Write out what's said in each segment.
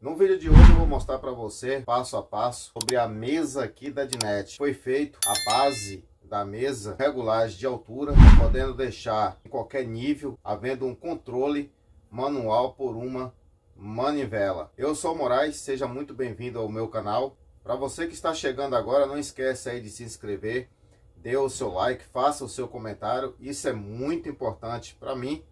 No vídeo de hoje eu vou mostrar para você passo a passo sobre a mesa aqui da Dinet. Foi feito a base da mesa regulares de altura, podendo deixar em qualquer nível, havendo um controle manual por uma manivela. Eu sou o Moraes, seja muito bem-vindo ao meu canal. Para você que está chegando agora, não esquece aí de se inscrever, dê o seu like, faça o seu comentário. Isso é muito importante para mim,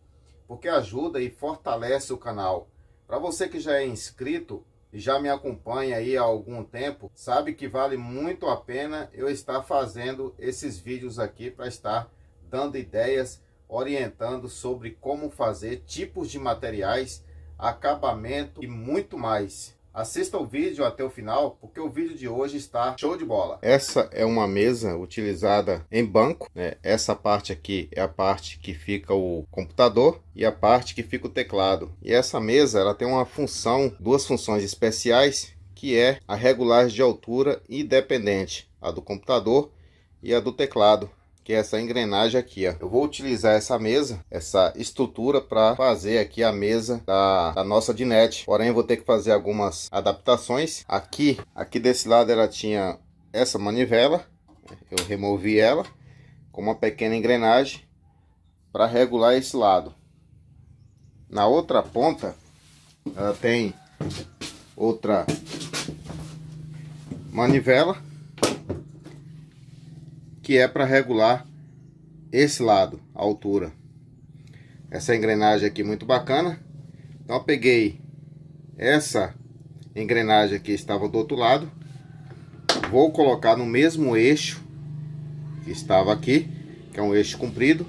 porque ajuda e fortalece o canal. Para você que já é inscrito e já me acompanha aí há algum tempo, sabe que vale muito a pena eu estar fazendo esses vídeos aqui para estar dando ideias, orientando sobre como fazer tipos de materiais, acabamento e muito mais. Assista o vídeo até o final, porque o vídeo de hoje está show de bola. Essa é uma mesa utilizada em banco. Né? Essa parte aqui é a parte que fica o computador e a parte que fica o teclado. E essa mesa ela tem uma função, duas funções especiais, que é a regulagem de altura independente, a do computador e a do teclado que é essa engrenagem aqui, ó. Eu vou utilizar essa mesa, essa estrutura para fazer aqui a mesa da, da nossa dinete. Porém, vou ter que fazer algumas adaptações. Aqui, aqui desse lado ela tinha essa manivela, eu removi ela com uma pequena engrenagem para regular esse lado. Na outra ponta, ela tem outra manivela que é para regular esse lado, a altura. Essa engrenagem aqui é muito bacana. Então eu peguei essa engrenagem que estava do outro lado. Vou colocar no mesmo eixo que estava aqui, que é um eixo comprido,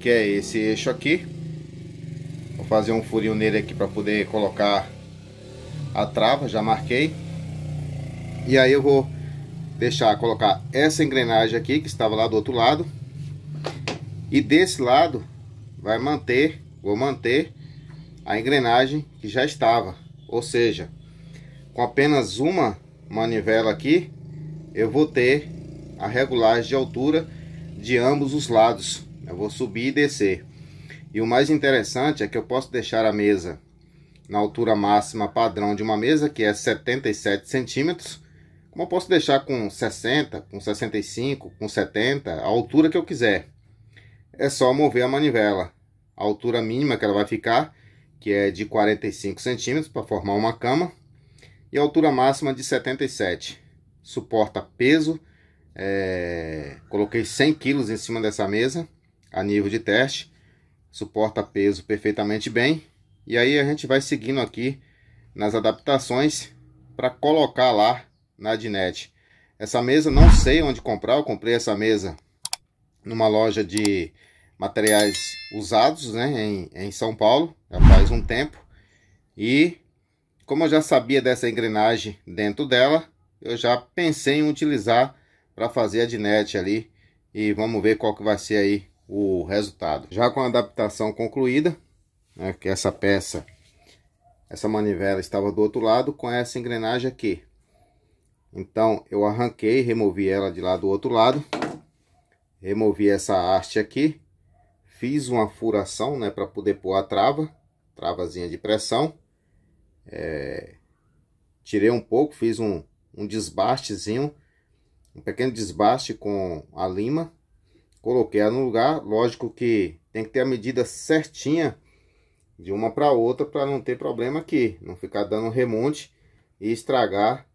que é esse eixo aqui. Vou fazer um furinho nele aqui para poder colocar a trava, já marquei. E aí eu vou deixar, colocar essa engrenagem aqui, que estava lá do outro lado. E desse lado, vai manter, vou manter a engrenagem que já estava. Ou seja, com apenas uma manivela aqui, eu vou ter a regulagem de altura de ambos os lados. Eu vou subir e descer. E o mais interessante é que eu posso deixar a mesa na altura máxima padrão de uma mesa, que é 77 centímetros. Como eu posso deixar com 60, com 65, com 70, a altura que eu quiser. É só mover a manivela. A altura mínima que ela vai ficar, que é de 45 centímetros para formar uma cama. E a altura máxima de 77. Suporta peso. É... Coloquei 100 quilos em cima dessa mesa, a nível de teste suporta peso perfeitamente bem. E aí a gente vai seguindo aqui nas adaptações para colocar lá na Adnet. Essa mesa não sei onde comprar, eu comprei essa mesa numa loja de materiais usados, né, em, em São Paulo, já faz um tempo. E como eu já sabia dessa engrenagem dentro dela, eu já pensei em utilizar para fazer a dinete ali e vamos ver qual que vai ser aí o resultado. Já com a adaptação concluída, né, que essa peça, essa manivela estava do outro lado, com essa engrenagem aqui, então, eu arranquei, removi ela de lá do outro lado. Removi essa haste aqui. Fiz uma furação, né, para poder pôr a trava. Travazinha de pressão. É, tirei um pouco, fiz um, um desbastezinho. Um pequeno desbaste com a lima. Coloquei ela no lugar. Lógico que tem que ter a medida certinha de uma para outra para não ter problema aqui. Não ficar dando remonte e estragar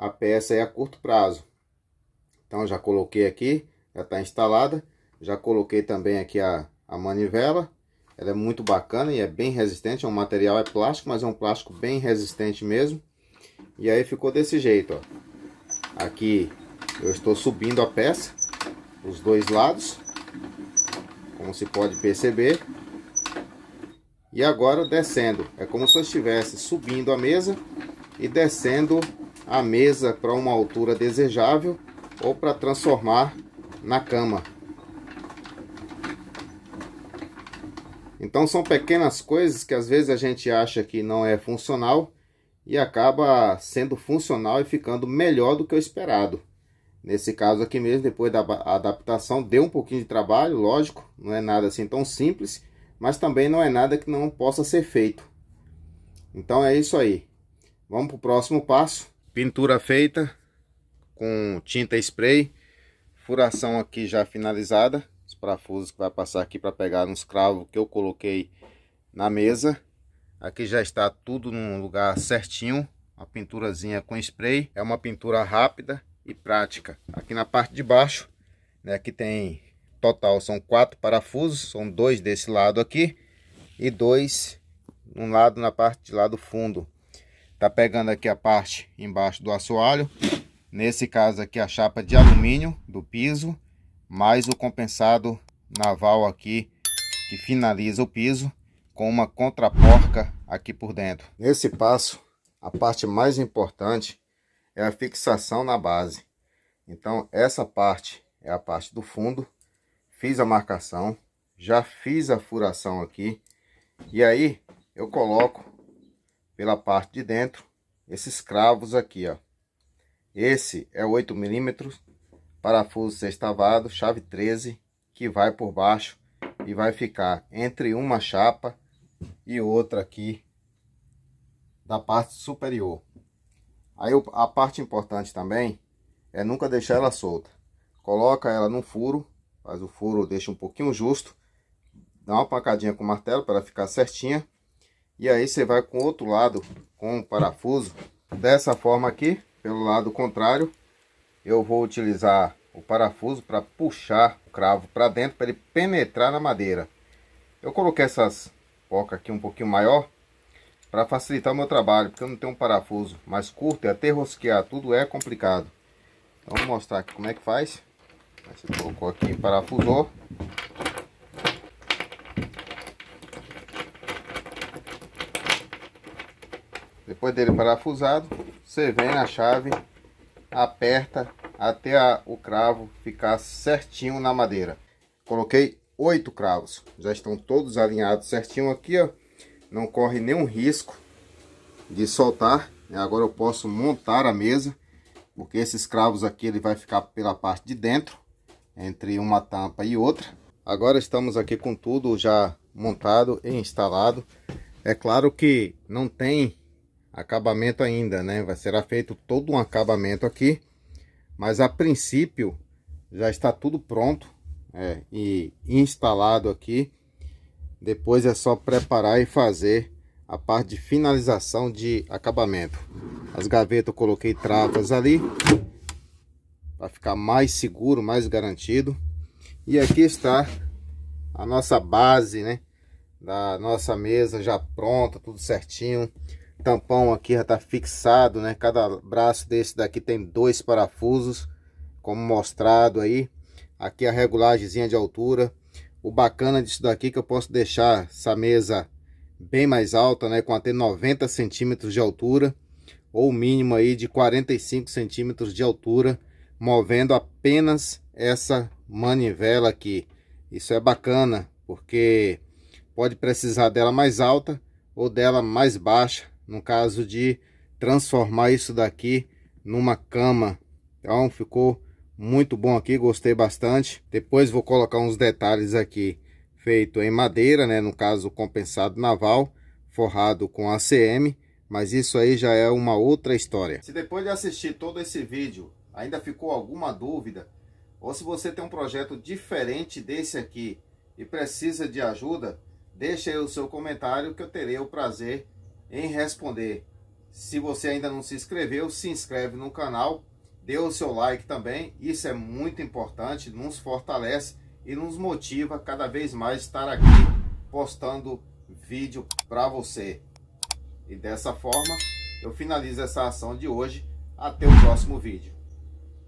a peça é a curto prazo. Então já coloquei aqui, já está instalada. Já coloquei também aqui a, a manivela. Ela é muito bacana e é bem resistente. O é um material é plástico, mas é um plástico bem resistente mesmo. E aí ficou desse jeito, ó. Aqui eu estou subindo a peça, os dois lados, como se pode perceber. E agora descendo, é como se eu estivesse subindo a mesa e descendo a mesa para uma altura desejável ou para transformar na cama. Então são pequenas coisas que às vezes a gente acha que não é funcional e acaba sendo funcional e ficando melhor do que o esperado. Nesse caso aqui mesmo, depois da adaptação, deu um pouquinho de trabalho, lógico, não é nada assim tão simples, mas também não é nada que não possa ser feito. Então é isso aí. Vamos para o próximo passo. Pintura feita com tinta spray. Furação aqui já finalizada. Os parafusos que vai passar aqui para pegar nos cravos que eu coloquei na mesa. Aqui já está tudo num lugar certinho. A pinturazinha com spray. É uma pintura rápida e prática. Aqui na parte de baixo, né, Que tem total são quatro parafusos. São dois desse lado aqui e dois um lado na parte de lá do fundo. Tá pegando aqui a parte embaixo do assoalho. Nesse caso aqui a chapa de alumínio do piso. Mais o compensado naval aqui que finaliza o piso. Com uma contraporca aqui por dentro. Nesse passo a parte mais importante é a fixação na base. Então essa parte é a parte do fundo. Fiz a marcação. Já fiz a furação aqui. E aí eu coloco pela parte de dentro, esses cravos aqui, ó. Esse é 8 milímetros, parafuso sextavado, chave 13, que vai por baixo e vai ficar entre uma chapa e outra aqui da parte superior. Aí a parte importante também é nunca deixar ela solta. Coloca ela no furo, faz o furo, deixa um pouquinho justo, dá uma pancadinha com o martelo para ela ficar certinha e aí você vai com o outro lado, com o um parafuso, dessa forma aqui, pelo lado contrário. Eu vou utilizar o parafuso para puxar o cravo para dentro, para ele penetrar na madeira. Eu coloquei essas pocas aqui um pouquinho maior, para facilitar o meu trabalho, porque eu não tenho um parafuso mais curto e é até rosquear tudo é complicado. Então, vou mostrar aqui como é que faz. Você colocou aqui, parafusou, Depois dele parafusado, você vem na chave, aperta até a, o cravo ficar certinho na madeira. Coloquei oito cravos, já estão todos alinhados certinho aqui, ó. Não corre nenhum risco de soltar. Né? Agora eu posso montar a mesa, porque esses cravos aqui ele vai ficar pela parte de dentro, entre uma tampa e outra. Agora estamos aqui com tudo já montado e instalado. É claro que não tem acabamento ainda, né? Vai ser feito todo um acabamento aqui, mas a princípio já está tudo pronto é, e instalado aqui. Depois é só preparar e fazer a parte de finalização de acabamento. As gavetas eu coloquei travas ali para ficar mais seguro, mais garantido. E aqui está a nossa base, né? Da nossa mesa já pronta, tudo certinho tampão aqui já está fixado, né? Cada braço desse daqui tem dois parafusos, como mostrado aí. Aqui a regulagemzinha de altura. O bacana disso daqui é que eu posso deixar essa mesa bem mais alta, né? Com até 90 centímetros de altura, ou mínimo aí de 45 centímetros de altura, movendo apenas essa manivela aqui. Isso é bacana, porque pode precisar dela mais alta ou dela mais baixa no caso de transformar isso daqui numa cama. Então ficou muito bom aqui, gostei bastante. Depois vou colocar uns detalhes aqui feito em madeira, né? No caso compensado naval, forrado com ACM, mas isso aí já é uma outra história. Se depois de assistir todo esse vídeo ainda ficou alguma dúvida, ou se você tem um projeto diferente desse aqui e precisa de ajuda, deixe aí o seu comentário que eu terei o prazer em responder. Se você ainda não se inscreveu, se inscreve no canal, dê o seu like também. Isso é muito importante, nos fortalece e nos motiva cada vez mais estar aqui postando vídeo para você. E dessa forma, eu finalizo essa ação de hoje. Até o próximo vídeo.